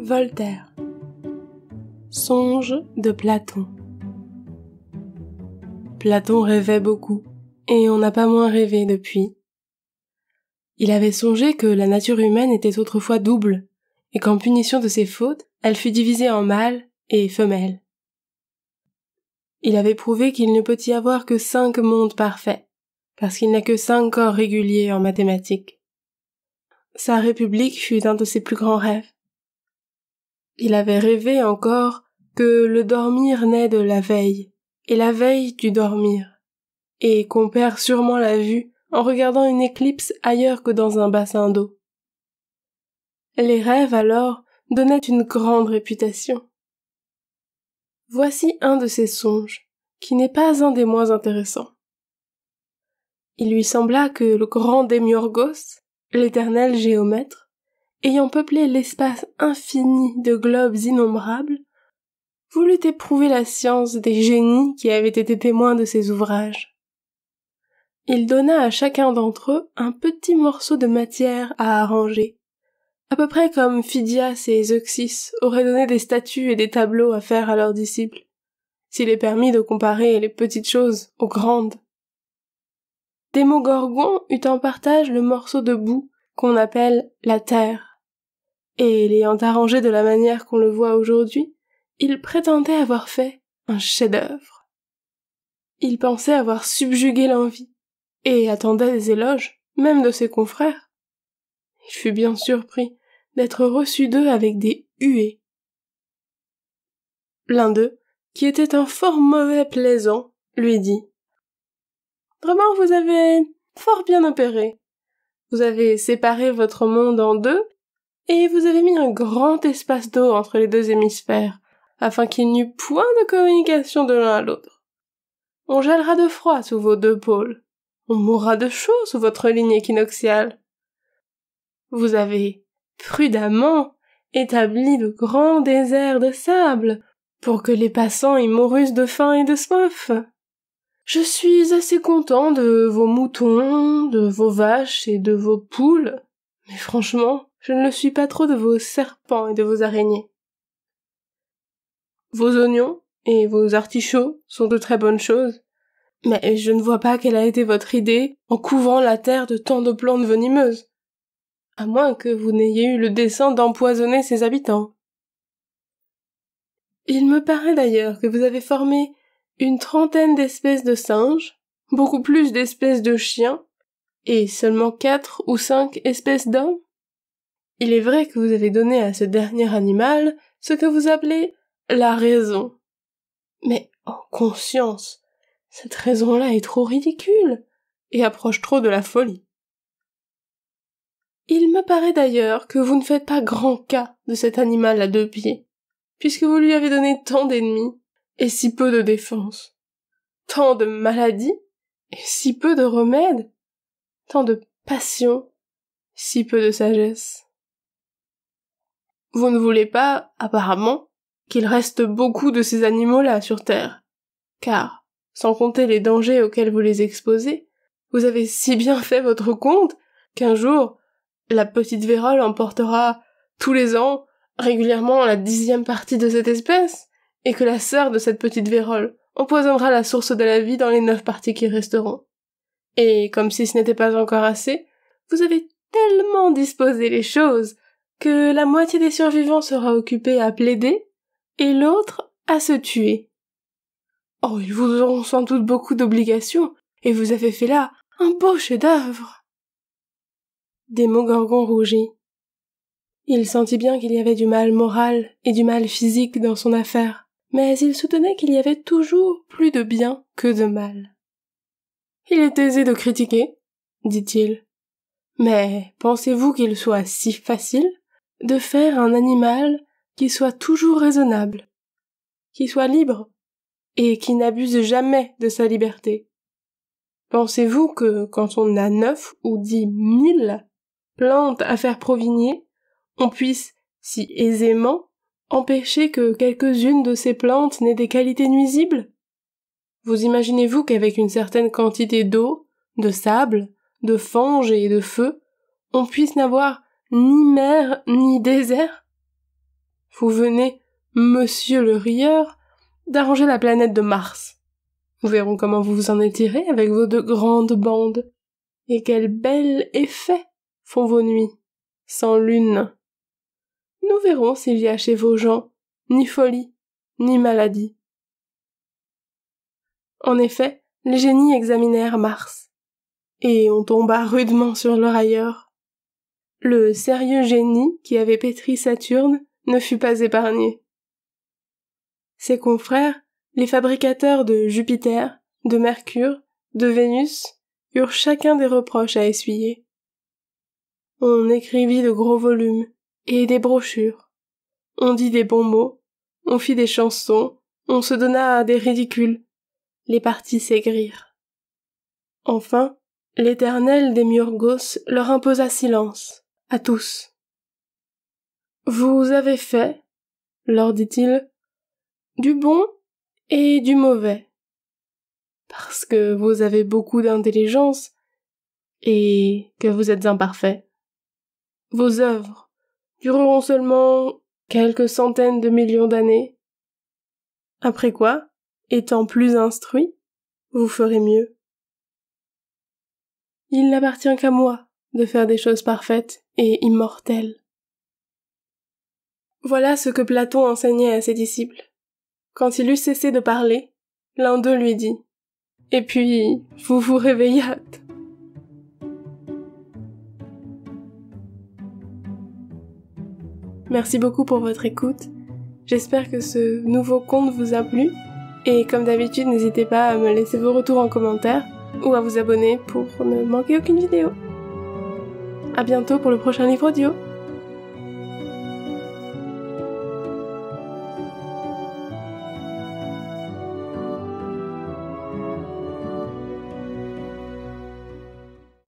Voltaire. Songe de Platon. Platon rêvait beaucoup, et on n'a pas moins rêvé depuis. Il avait songé que la nature humaine était autrefois double, et qu'en punition de ses fautes, elle fut divisée en mâles et femelles. Il avait prouvé qu'il ne peut y avoir que cinq mondes parfaits, parce qu'il n'a que cinq corps réguliers en mathématiques. Sa République fut un de ses plus grands rêves. Il avait rêvé encore que le dormir naît de la veille, et la veille du dormir, et qu'on perd sûrement la vue en regardant une éclipse ailleurs que dans un bassin d'eau. Les rêves alors donnaient une grande réputation. Voici un de ces songes, qui n'est pas un des moins intéressants. Il lui sembla que le grand Demiurgos, l'éternel géomètre, ayant peuplé l'espace infini de globes innombrables, voulut éprouver la science des génies qui avaient été témoins de ses ouvrages. Il donna à chacun d'entre eux un petit morceau de matière à arranger, à peu près comme Phidias et Zeuxis auraient donné des statues et des tableaux à faire à leurs disciples, s'il est permis de comparer les petites choses aux grandes. Démogorgon eut en partage le morceau de boue qu'on appelle la terre, et l'ayant arrangé de la manière qu'on le voit aujourd'hui, il prétendait avoir fait un chef-d'œuvre. Il pensait avoir subjugué l'envie, et attendait des éloges, même de ses confrères. Il fut bien surpris d'être reçu d'eux avec des huées. L'un d'eux, qui était un fort mauvais plaisant, lui dit Vraiment, vous avez fort bien opéré. Vous avez séparé votre monde en deux et vous avez mis un grand espace d'eau entre les deux hémisphères, afin qu'il n'y eût point de communication de l'un à l'autre. On gèlera de froid sous vos deux pôles. On mourra de chaud sous votre ligne équinoxiale. Vous avez prudemment établi de grands déserts de sable pour que les passants y mourussent de faim et de soif. Je suis assez content de vos moutons, de vos vaches et de vos poules, mais franchement, je ne le suis pas trop de vos serpents et de vos araignées. Vos oignons et vos artichauts sont de très bonnes choses, mais je ne vois pas quelle a été votre idée en couvrant la terre de tant de plantes venimeuses, à moins que vous n'ayez eu le dessein d'empoisonner ses habitants. Il me paraît d'ailleurs que vous avez formé une trentaine d'espèces de singes, beaucoup plus d'espèces de chiens, et seulement quatre ou cinq espèces d'hommes. Il est vrai que vous avez donné à ce dernier animal ce que vous appelez la raison. Mais en conscience, cette raison-là est trop ridicule et approche trop de la folie. Il me paraît d'ailleurs que vous ne faites pas grand cas de cet animal à deux pieds, puisque vous lui avez donné tant d'ennemis et si peu de défense, tant de maladies et si peu de remèdes, tant de passion, si peu de sagesse. Vous ne voulez pas, apparemment, qu'il reste beaucoup de ces animaux-là sur Terre. Car, sans compter les dangers auxquels vous les exposez, vous avez si bien fait votre compte qu'un jour, la petite vérole emportera tous les ans régulièrement la dixième partie de cette espèce, et que la sœur de cette petite vérole empoisonnera la source de la vie dans les neuf parties qui resteront. Et comme si ce n'était pas encore assez, vous avez tellement disposé les choses que la moitié des survivants sera occupée à plaider et l'autre à se tuer. Oh, ils vous auront sans doute beaucoup d'obligations, et vous avez fait là un beau chef-d'œuvre. gorgons rougit. Il sentit bien qu'il y avait du mal moral et du mal physique dans son affaire, mais il soutenait qu'il y avait toujours plus de bien que de mal. Il est aisé de critiquer, dit-il. Mais pensez-vous qu'il soit si facile de faire un animal qui soit toujours raisonnable, qui soit libre, et qui n'abuse jamais de sa liberté. Pensez-vous que quand on a neuf ou dix mille plantes à faire provigner, on puisse si aisément empêcher que quelques-unes de ces plantes n'aient des qualités nuisibles? Vous imaginez-vous qu'avec une certaine quantité d'eau, de sable, de fange et de feu, on puisse n'avoir ni mer, ni désert. Vous venez, monsieur le rieur, d'arranger la planète de Mars. Nous verrons comment vous vous en étirez avec vos deux grandes bandes. Et quel bel effet font vos nuits, sans lune. Nous verrons s'il y a chez vos gens ni folie, ni maladie. En effet, les génies examinèrent Mars, et on tomba rudement sur leur ailleurs. Le sérieux génie qui avait pétri Saturne ne fut pas épargné. Ses confrères, les fabricateurs de Jupiter, de Mercure, de Vénus, eurent chacun des reproches à essuyer. On écrivit de gros volumes et des brochures. On dit des bons mots, on fit des chansons, on se donna à des ridicules. Les parties s'aigrirent. Enfin, l'Éternel des Murgos leur imposa silence à tous. Vous avez fait, leur dit-il, du bon et du mauvais, parce que vous avez beaucoup d'intelligence et que vous êtes imparfait. Vos œuvres dureront seulement quelques centaines de millions d'années. Après quoi, étant plus instruit, vous ferez mieux. Il n'appartient qu'à moi de faire des choses parfaites et immortel. Voilà ce que Platon enseignait à ses disciples. Quand il eut cessé de parler, l'un d'eux lui dit Et puis, vous vous réveillâtes. Merci beaucoup pour votre écoute. J'espère que ce nouveau conte vous a plu. Et comme d'habitude, n'hésitez pas à me laisser vos retours en commentaire ou à vous abonner pour ne manquer aucune vidéo. À bientôt pour le prochain livre audio.